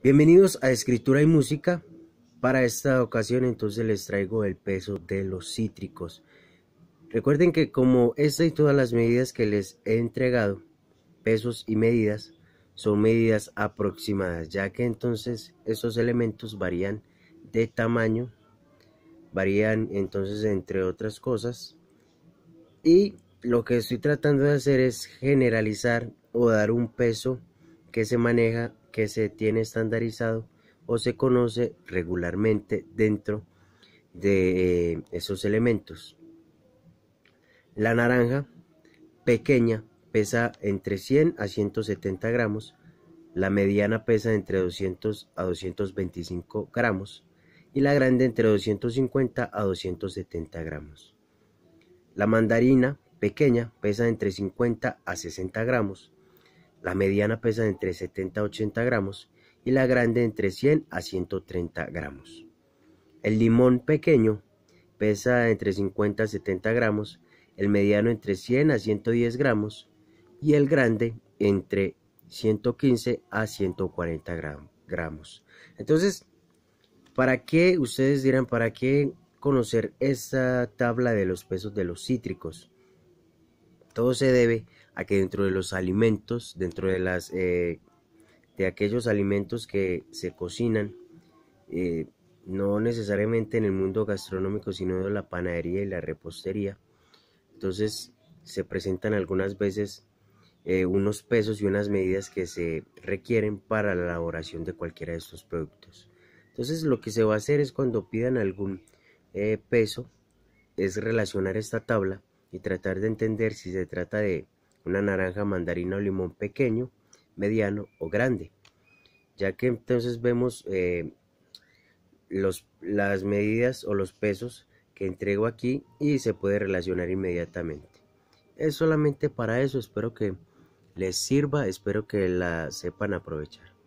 Bienvenidos a Escritura y Música. Para esta ocasión entonces les traigo el peso de los cítricos. Recuerden que como esta y todas las medidas que les he entregado, pesos y medidas, son medidas aproximadas, ya que entonces esos elementos varían de tamaño, varían entonces entre otras cosas. Y lo que estoy tratando de hacer es generalizar o dar un peso que se maneja que se tiene estandarizado o se conoce regularmente dentro de eh, esos elementos. La naranja pequeña pesa entre 100 a 170 gramos, la mediana pesa entre 200 a 225 gramos y la grande entre 250 a 270 gramos. La mandarina pequeña pesa entre 50 a 60 gramos, la mediana pesa entre 70 a 80 gramos y la grande entre 100 a 130 gramos. El limón pequeño pesa entre 50 a 70 gramos, el mediano entre 100 a 110 gramos y el grande entre 115 a 140 gramos. Entonces, ¿para qué? Ustedes dirán, ¿para qué conocer esta tabla de los pesos de los cítricos? Todo se debe a que dentro de los alimentos, dentro de las eh, de aquellos alimentos que se cocinan, eh, no necesariamente en el mundo gastronómico, sino de la panadería y la repostería. Entonces se presentan algunas veces eh, unos pesos y unas medidas que se requieren para la elaboración de cualquiera de estos productos. Entonces lo que se va a hacer es cuando pidan algún peso, es relacionar esta tabla y tratar de entender si se trata de una naranja, mandarina o limón pequeño, mediano o grande, ya que entonces vemos eh, las medidas o los pesos que entrego aquí y se puede relacionar inmediatamente. Es solamente para eso, espero que les sirva, espero que la sepan aprovechar.